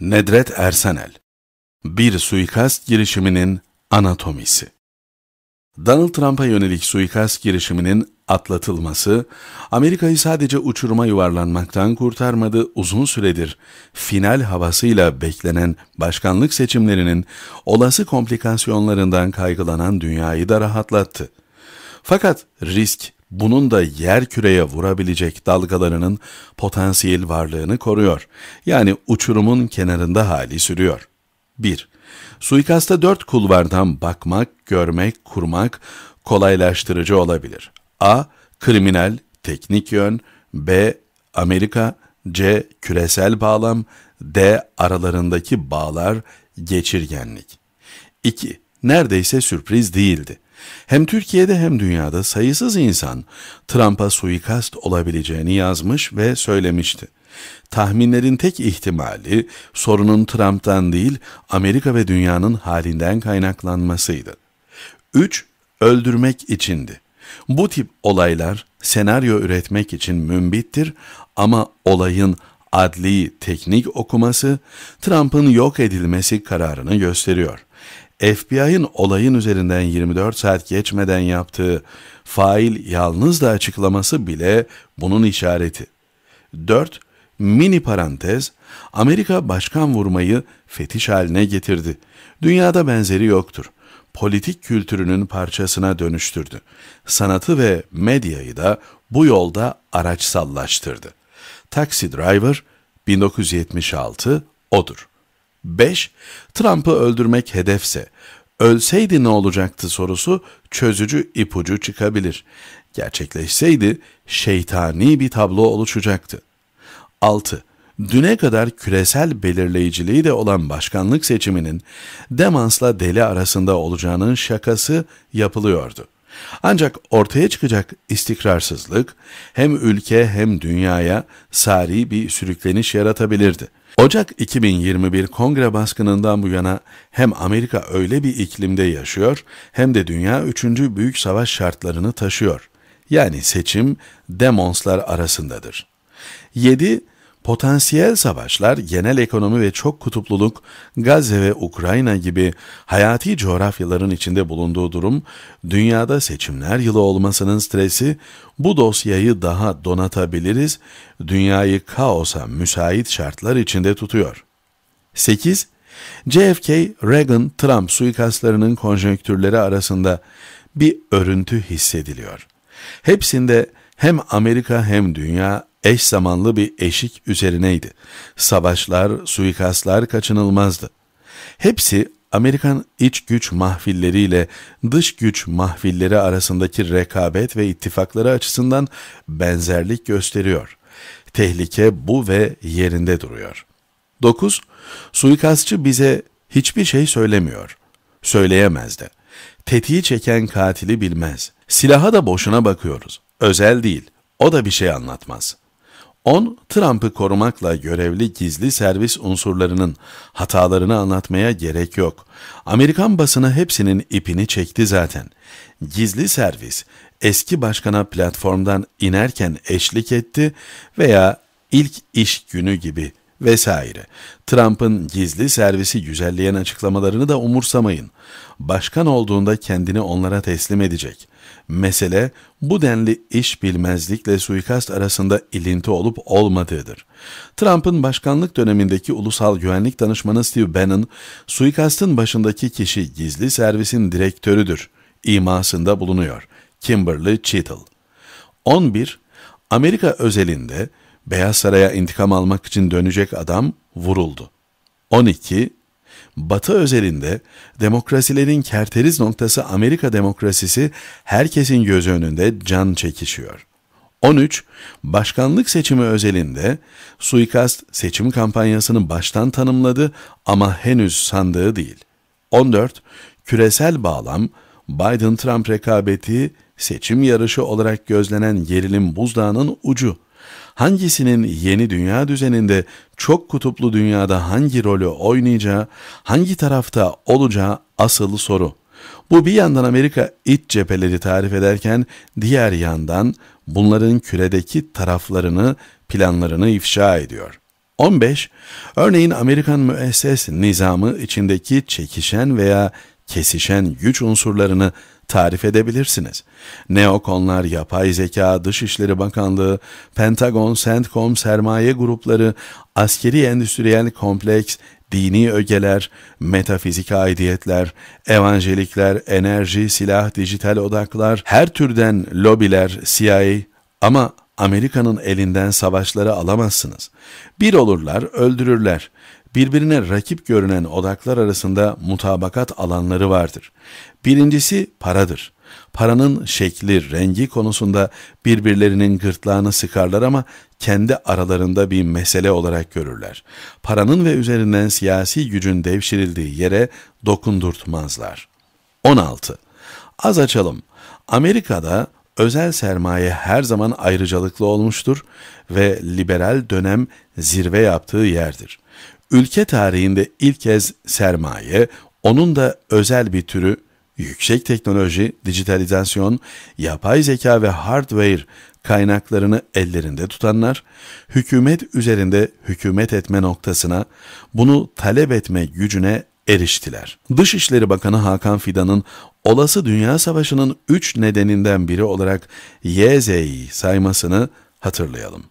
Nedret Ersenel Bir Suikast Girişiminin Anatomisi Donald Trump'a yönelik suikast girişiminin atlatılması, Amerika'yı sadece uçuruma yuvarlanmaktan kurtarmadı, uzun süredir final havasıyla beklenen başkanlık seçimlerinin olası komplikasyonlarından kaygılanan dünyayı da rahatlattı. Fakat risk bunun da yer küreye vurabilecek dalgalarının potansiyel varlığını koruyor. Yani uçurumun kenarında hali sürüyor. 1. Suikasta dört kulvardan bakmak, görmek, kurmak kolaylaştırıcı olabilir. A. Kriminal, teknik yön. B. Amerika. C. Küresel bağlam. D. Aralarındaki bağlar, geçirgenlik. 2. Neredeyse sürpriz değildi. Hem Türkiye'de hem dünyada sayısız insan Trump'a suikast olabileceğini yazmış ve söylemişti. Tahminlerin tek ihtimali sorunun Trump'tan değil Amerika ve dünyanın halinden kaynaklanmasıydı. 3. Öldürmek içindi. Bu tip olaylar senaryo üretmek için mümbittir ama olayın adli teknik okuması Trump'ın yok edilmesi kararını gösteriyor. FBI'ın olayın üzerinden 24 saat geçmeden yaptığı fail yalnız da açıklaması bile bunun işareti. 4. Mini parantez, Amerika başkan vurmayı fetiş haline getirdi. Dünyada benzeri yoktur. Politik kültürünün parçasına dönüştürdü. Sanatı ve medyayı da bu yolda araçsallaştırdı. Taxi Driver 1976 odur. 5. Trump'ı öldürmek hedefse, ölseydi ne olacaktı sorusu çözücü ipucu çıkabilir. Gerçekleşseydi şeytani bir tablo oluşacaktı. 6. Düne kadar küresel belirleyiciliği de olan başkanlık seçiminin Demans'la Deli arasında olacağının şakası yapılıyordu. Ancak ortaya çıkacak istikrarsızlık hem ülke hem dünyaya sari bir sürükleniş yaratabilirdi. Ocak 2021 kongre baskınından bu yana hem Amerika öyle bir iklimde yaşıyor hem de dünya 3. büyük savaş şartlarını taşıyor. Yani seçim demonslar arasındadır. 7. Potansiyel savaşlar, genel ekonomi ve çok kutupluluk, Gazze ve Ukrayna gibi hayati coğrafyaların içinde bulunduğu durum, dünyada seçimler yılı olmasının stresi, bu dosyayı daha donatabiliriz, dünyayı kaosa müsait şartlar içinde tutuyor. 8. JFK, Reagan, Trump suikastlarının konjonktürleri arasında bir örüntü hissediliyor. Hepsinde hem Amerika hem dünya eş zamanlı bir eşik üzerineydi. Savaşlar, suikastlar kaçınılmazdı. Hepsi Amerikan iç güç mahfilleriyle dış güç mahfilleri arasındaki rekabet ve ittifakları açısından benzerlik gösteriyor. Tehlike bu ve yerinde duruyor. 9. Suikastçı bize hiçbir şey söylemiyor. Söyleyemez de. Tetiği çeken katili bilmez. Silaha da boşuna bakıyoruz. Özel değil, o da bir şey anlatmaz. 10. Trump'ı korumakla görevli gizli servis unsurlarının hatalarını anlatmaya gerek yok. Amerikan basını hepsinin ipini çekti zaten. Gizli servis eski başkana platformdan inerken eşlik etti veya ilk iş günü gibi vesaire. Trump'ın gizli servisi güzelleyen açıklamalarını da umursamayın. Başkan olduğunda kendini onlara teslim edecek. Mesele bu denli iş bilmezlikle suikast arasında ilinti olup olmadığıdır. Trump'ın başkanlık dönemindeki ulusal güvenlik danışmanı Steve Bannon, suikastın başındaki kişi gizli servisin direktörüdür imasında bulunuyor. Kimberly Cheadle 11. Amerika özelinde Beyaz Saray'a intikam almak için dönecek adam vuruldu. 12. Batı özelinde demokrasilerin kerteriz noktası Amerika demokrasisi herkesin göz önünde can çekişiyor. 13. Başkanlık seçimi özelinde suikast seçim kampanyasını baştan tanımladı ama henüz sandığı değil. 14. Küresel bağlam, Biden-Trump rekabeti, seçim yarışı olarak gözlenen gerilim buzdağının ucu hangisinin yeni dünya düzeninde çok kutuplu dünyada hangi rolü oynayacağı, hangi tarafta olacağı asıl soru. Bu bir yandan Amerika iç cepheleri tarif ederken diğer yandan bunların küredeki taraflarını, planlarını ifşa ediyor. 15. Örneğin Amerikan müesses nizamı içindeki çekişen veya kesişen güç unsurlarını tarif edebilirsiniz. Neokonlar, yapay zeka, Dışişleri Bakanlığı, Pentagon, Centcom, sermaye grupları, askeri endüstriyel kompleks, dini ögeler, metafizik aidiyetler, evanjelikler, enerji, silah, dijital odaklar, her türden lobiler, CIA ama Amerika'nın elinden savaşları alamazsınız. Bir olurlar, öldürürler birbirine rakip görünen odaklar arasında mutabakat alanları vardır. Birincisi paradır. Paranın şekli, rengi konusunda birbirlerinin gırtlağını sıkarlar ama kendi aralarında bir mesele olarak görürler. Paranın ve üzerinden siyasi gücün devşirildiği yere dokundurtmazlar. 16. Az açalım. Amerika'da özel sermaye her zaman ayrıcalıklı olmuştur ve liberal dönem zirve yaptığı yerdir. Ülke tarihinde ilk kez sermaye, onun da özel bir türü yüksek teknoloji, dijitalizasyon, yapay zeka ve hardware kaynaklarını ellerinde tutanlar, hükümet üzerinde hükümet etme noktasına, bunu talep etme gücüne eriştiler. Dışişleri Bakanı Hakan Fidan'ın olası Dünya Savaşı'nın üç nedeninden biri olarak YZ'yi saymasını hatırlayalım.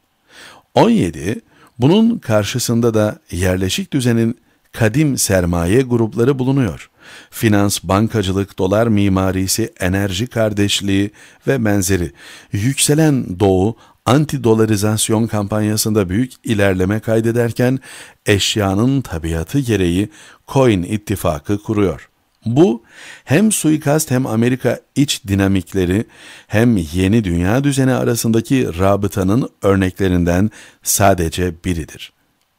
17. Bunun karşısında da yerleşik düzenin kadim sermaye grupları bulunuyor. Finans, bankacılık, dolar mimarisi, enerji kardeşliği ve benzeri. Yükselen Doğu antidolarizasyon kampanyasında büyük ilerleme kaydederken eşyanın tabiatı gereği coin ittifakı kuruyor. Bu hem suikast hem Amerika iç dinamikleri hem yeni dünya düzeni arasındaki rabıtanın örneklerinden sadece biridir.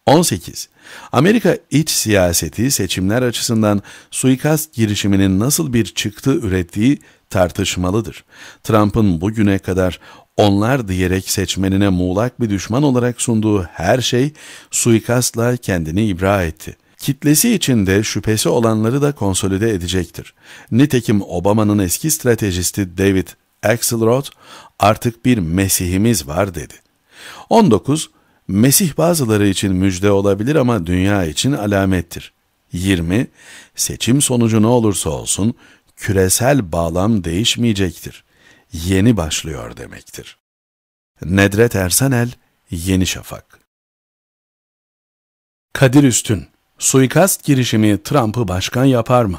18. Amerika iç siyaseti seçimler açısından suikast girişiminin nasıl bir çıktı ürettiği tartışmalıdır. Trump'ın bugüne kadar onlar diyerek seçmenine muğlak bir düşman olarak sunduğu her şey suikastla kendini ibra etti kitlesi içinde şüphesi olanları da konsolide edecektir. Nitekim Obama'nın eski stratejisti David Axelrod artık bir Mesih'imiz var dedi. 19. Mesih bazıları için müjde olabilir ama dünya için alamettir. 20. Seçim sonucu ne olursa olsun küresel bağlam değişmeyecektir. Yeni başlıyor demektir. Nedret Ersanel, Yeni Şafak Kadir Üstün Suikast girişimi Trump'ı başkan yapar mı?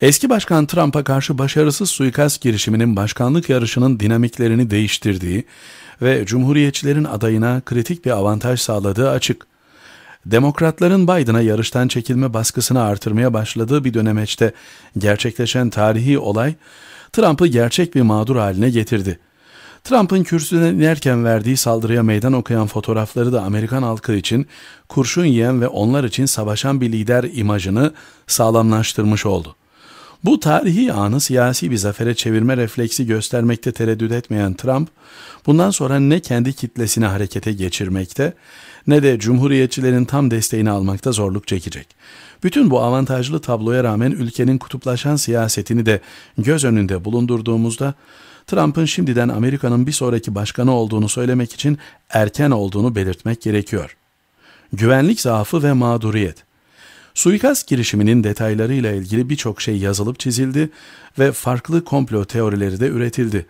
Eski başkan Trump'a karşı başarısız suikast girişiminin başkanlık yarışının dinamiklerini değiştirdiği ve cumhuriyetçilerin adayına kritik bir avantaj sağladığı açık. Demokratların Biden'a yarıştan çekilme baskısını artırmaya başladığı bir dönemeçte gerçekleşen tarihi olay, Trump'ı gerçek bir mağdur haline getirdi. Trump'ın kürsüden inerken verdiği saldırıya meydan okuyan fotoğrafları da Amerikan halkı için kurşun yiyen ve onlar için savaşan bir lider imajını sağlamlaştırmış oldu. Bu tarihi anı siyasi bir zafere çevirme refleksi göstermekte tereddüt etmeyen Trump, bundan sonra ne kendi kitlesini harekete geçirmekte ne de cumhuriyetçilerin tam desteğini almakta zorluk çekecek. Bütün bu avantajlı tabloya rağmen ülkenin kutuplaşan siyasetini de göz önünde bulundurduğumuzda Trump'ın şimdiden Amerika'nın bir sonraki başkanı olduğunu söylemek için erken olduğunu belirtmek gerekiyor. Güvenlik zaafı ve mağduriyet Suikast girişiminin detaylarıyla ilgili birçok şey yazılıp çizildi ve farklı komplo teorileri de üretildi.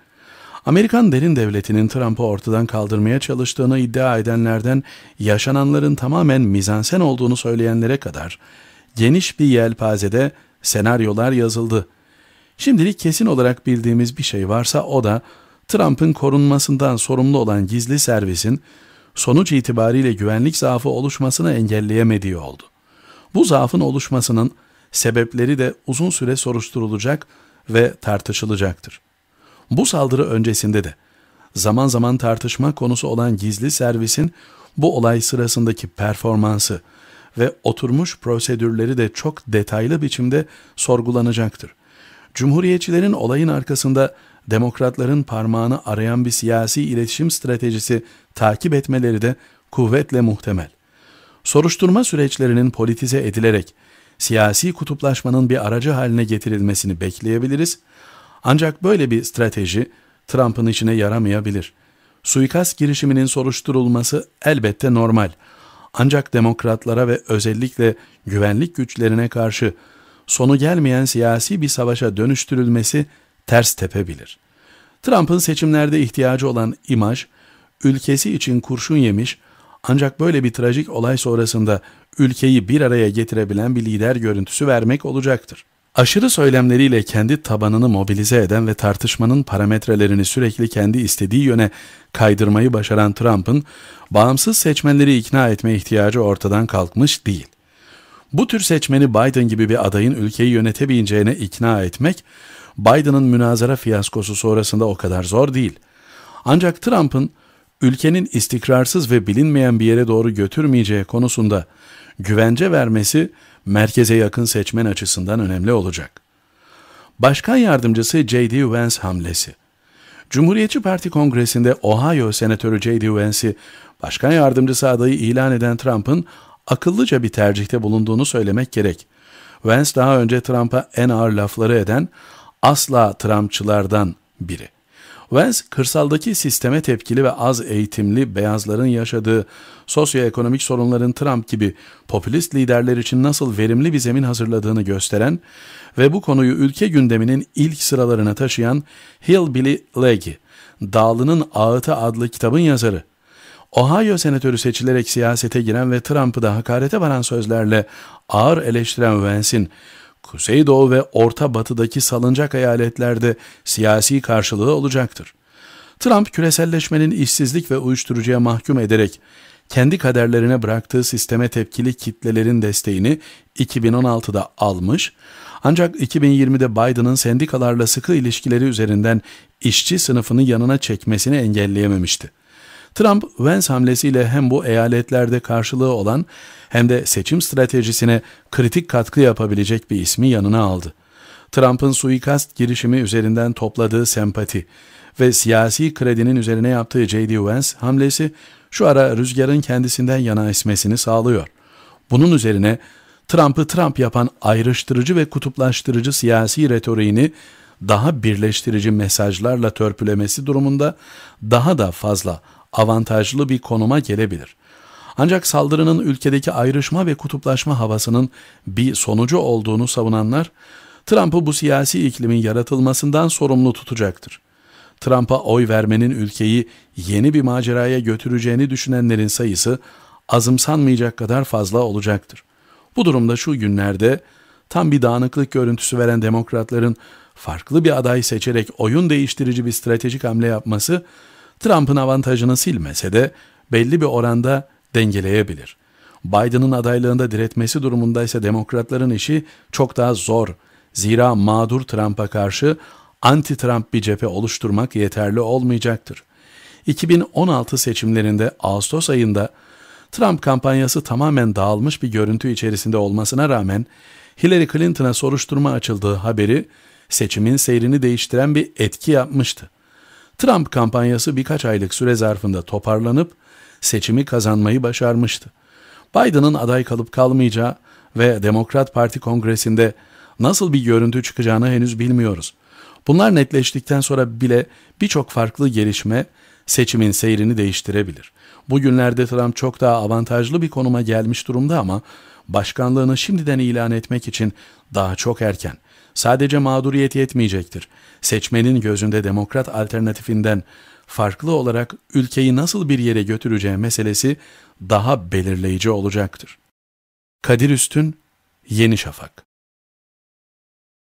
Amerikan derin devletinin Trump'ı ortadan kaldırmaya çalıştığını iddia edenlerden yaşananların tamamen mizansen olduğunu söyleyenlere kadar geniş bir yelpazede senaryolar yazıldı. Şimdilik kesin olarak bildiğimiz bir şey varsa o da Trump'ın korunmasından sorumlu olan gizli servisin sonuç itibariyle güvenlik zaafı oluşmasını engelleyemediği oldu. Bu zaafın oluşmasının sebepleri de uzun süre soruşturulacak ve tartışılacaktır. Bu saldırı öncesinde de zaman zaman tartışma konusu olan gizli servisin bu olay sırasındaki performansı ve oturmuş prosedürleri de çok detaylı biçimde sorgulanacaktır. Cumhuriyetçilerin olayın arkasında demokratların parmağını arayan bir siyasi iletişim stratejisi takip etmeleri de kuvvetle muhtemel. Soruşturma süreçlerinin politize edilerek siyasi kutuplaşmanın bir aracı haline getirilmesini bekleyebiliriz. Ancak böyle bir strateji Trump'ın içine yaramayabilir. Suikast girişiminin soruşturulması elbette normal. Ancak demokratlara ve özellikle güvenlik güçlerine karşı sonu gelmeyen siyasi bir savaşa dönüştürülmesi ters tepebilir. Trump'ın seçimlerde ihtiyacı olan imaj, ülkesi için kurşun yemiş ancak böyle bir trajik olay sonrasında ülkeyi bir araya getirebilen bir lider görüntüsü vermek olacaktır. Aşırı söylemleriyle kendi tabanını mobilize eden ve tartışmanın parametrelerini sürekli kendi istediği yöne kaydırmayı başaran Trump'ın bağımsız seçmenleri ikna etme ihtiyacı ortadan kalkmış değil. Bu tür seçmeni Biden gibi bir adayın ülkeyi yönetebileceğine ikna etmek, Biden'ın münazara fiyaskosu sonrasında o kadar zor değil. Ancak Trump'ın ülkenin istikrarsız ve bilinmeyen bir yere doğru götürmeyeceği konusunda güvence vermesi merkeze yakın seçmen açısından önemli olacak. Başkan yardımcısı J.D. Vance hamlesi. Cumhuriyetçi Parti Kongresi'nde Ohio Senatörü J.D. Vance'i başkan yardımcısı adayı ilan eden Trump'ın akıllıca bir tercihte bulunduğunu söylemek gerek. Vance daha önce Trump'a en ağır lafları eden asla Trumpçılardan biri. Vance, kırsaldaki sisteme tepkili ve az eğitimli beyazların yaşadığı sosyoekonomik sorunların Trump gibi popülist liderler için nasıl verimli bir zemin hazırladığını gösteren ve bu konuyu ülke gündeminin ilk sıralarına taşıyan Hillbilly Leggy, Dağlının Ağıtı adlı kitabın yazarı. Ohio senatörü seçilerek siyasete giren ve Trump'ı da hakarete varan sözlerle ağır eleştiren Vance'in Kuzeydoğu ve Orta Batı'daki salıncak eyaletlerde siyasi karşılığı olacaktır. Trump küreselleşmenin işsizlik ve uyuşturucuya mahkum ederek kendi kaderlerine bıraktığı sisteme tepkili kitlelerin desteğini 2016'da almış ancak 2020'de Biden'ın sendikalarla sıkı ilişkileri üzerinden işçi sınıfını yanına çekmesini engelleyememişti. Trump, Vance hamlesiyle hem bu eyaletlerde karşılığı olan hem de seçim stratejisine kritik katkı yapabilecek bir ismi yanına aldı. Trump'ın suikast girişimi üzerinden topladığı sempati ve siyasi kredinin üzerine yaptığı J.D. Vance hamlesi şu ara rüzgarın kendisinden yana esmesini sağlıyor. Bunun üzerine Trump'ı Trump yapan ayrıştırıcı ve kutuplaştırıcı siyasi retoriğini daha birleştirici mesajlarla törpülemesi durumunda daha da fazla avantajlı bir konuma gelebilir. Ancak saldırının ülkedeki ayrışma ve kutuplaşma havasının bir sonucu olduğunu savunanlar, Trump'ı bu siyasi iklimin yaratılmasından sorumlu tutacaktır. Trump'a oy vermenin ülkeyi yeni bir maceraya götüreceğini düşünenlerin sayısı azımsanmayacak kadar fazla olacaktır. Bu durumda şu günlerde tam bir dağınıklık görüntüsü veren demokratların farklı bir aday seçerek oyun değiştirici bir stratejik hamle yapması Trump'ın avantajını silmese de belli bir oranda dengeleyebilir. Biden'ın adaylığında diretmesi durumunda ise demokratların işi çok daha zor. Zira mağdur Trump'a karşı anti-Trump bir cephe oluşturmak yeterli olmayacaktır. 2016 seçimlerinde Ağustos ayında Trump kampanyası tamamen dağılmış bir görüntü içerisinde olmasına rağmen Hillary Clinton'a soruşturma açıldığı haberi seçimin seyrini değiştiren bir etki yapmıştı. Trump kampanyası birkaç aylık süre zarfında toparlanıp seçimi kazanmayı başarmıştı. Biden'ın aday kalıp kalmayacağı ve Demokrat Parti Kongresi'nde nasıl bir görüntü çıkacağını henüz bilmiyoruz. Bunlar netleştikten sonra bile birçok farklı gelişme seçimin seyrini değiştirebilir. Bugünlerde Trump çok daha avantajlı bir konuma gelmiş durumda ama başkanlığını şimdiden ilan etmek için daha çok erken sadece mağduriyet yetmeyecektir. Seçmenin gözünde demokrat alternatifinden farklı olarak ülkeyi nasıl bir yere götüreceği meselesi daha belirleyici olacaktır. Kadir Üstün, Yeni Şafak